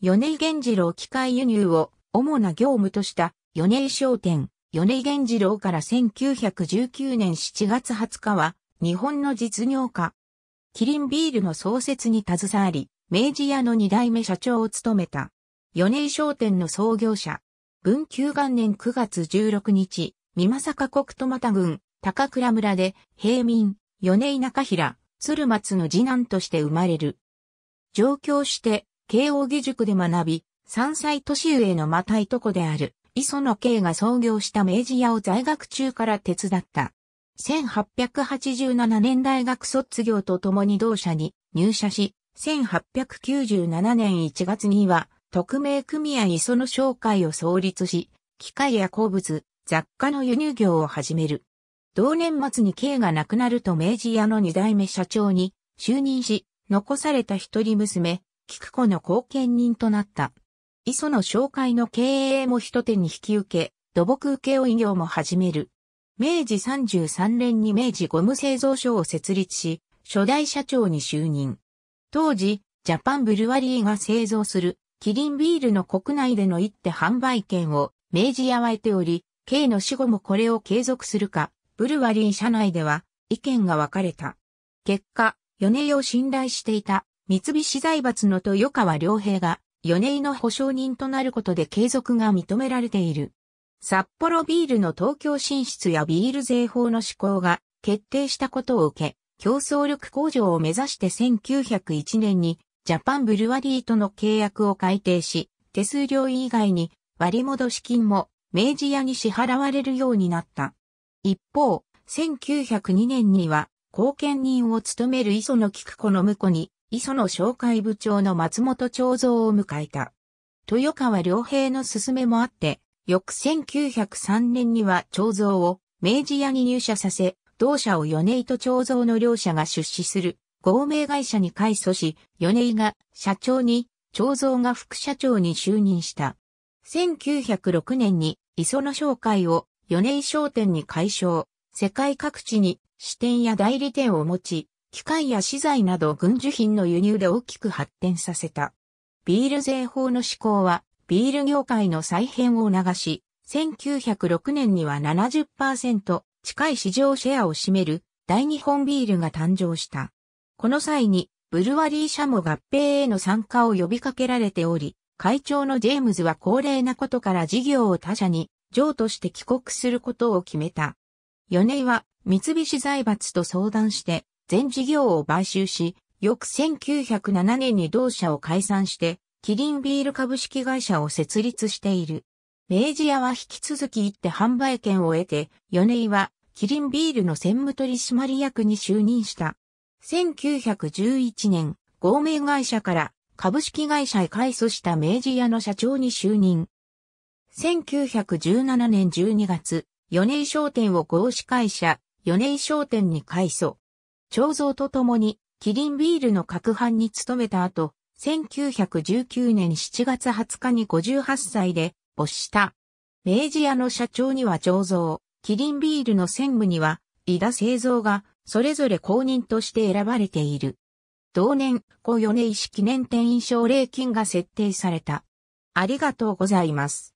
米井源次郎機械輸入を主な業務とした米井商店、米井源次郎から1919年7月20日は日本の実業家。キリンビールの創設に携わり、明治屋の二代目社長を務めた。米井商店の創業者。文久元年9月16日、美作国戸又郡、高倉村で、平民、米井中平、鶴松の次男として生まれる。上京して、慶応義塾で学び、三歳年上のまたいとこである磯野慶が創業した明治屋を在学中から手伝った。1887年大学卒業とともに同社に入社し、1897年1月には特命組合磯野商会を創立し、機械や鉱物、雑貨の輸入業を始める。同年末に K が亡くなると明治屋の二代目社長に就任し、残された一人娘、菊子の後見人となった。磯の紹介の経営も一手に引き受け、土木請負業も始める。明治33年に明治ゴム製造所を設立し、初代社長に就任。当時、ジャパンブルワリーが製造するキリンビールの国内での一手販売権を明治屋は得ており、K の死後もこれを継続するか、ブルワリー社内では意見が分かれた。結果、米を信頼していた三菱財閥の豊川良平が、米井の保証人となることで継続が認められている。札幌ビールの東京進出やビール税法の施行が決定したことを受け、競争力向上を目指して1901年にジャパンブルワリーとの契約を改定し、手数料以外に割戻し金も明治屋に支払われるようになった。一方、1902年には、後見人を務める磯野菊子の婿に、磯野商会部長の松本長蔵を迎えた。豊川良平の勧めもあって、翌1903年には長蔵を明治屋に入社させ、同社を米井と長蔵の両社が出資する合名会社に改組し、米井が社長に、長蔵が副社長に就任した。1906年に磯野商会を米井商店に改消、世界各地に支店や代理店を持ち、機械や資材など軍需品の輸入で大きく発展させた。ビール税法の施行は、ビール業界の再編を促し、1906年には70%近い市場シェアを占める大日本ビールが誕生した。この際に、ブルワリー社も合併への参加を呼びかけられており、会長のジェームズは高齢なことから事業を他社に譲渡して帰国することを決めた。米井は三菱財閥と相談して全事業を買収し、翌1907年に同社を解散して、キリンビール株式会社を設立している。明治屋は引き続き行って販売権を得て、米井はキリンビールの専務取締役に就任した。1911年、合名会社から株式会社へ改組した明治屋の社長に就任。1917年12月、米井商店を合資会社、米井商店に改組。彫像と共に、キリンビールの各販に勤めた後、1919年7月20日に58歳で没した。明治屋の社長には醸造、キリンビールの専務には、井田製造が、それぞれ公認として選ばれている。同年、小米石記念店員奨励金が設定された。ありがとうございます。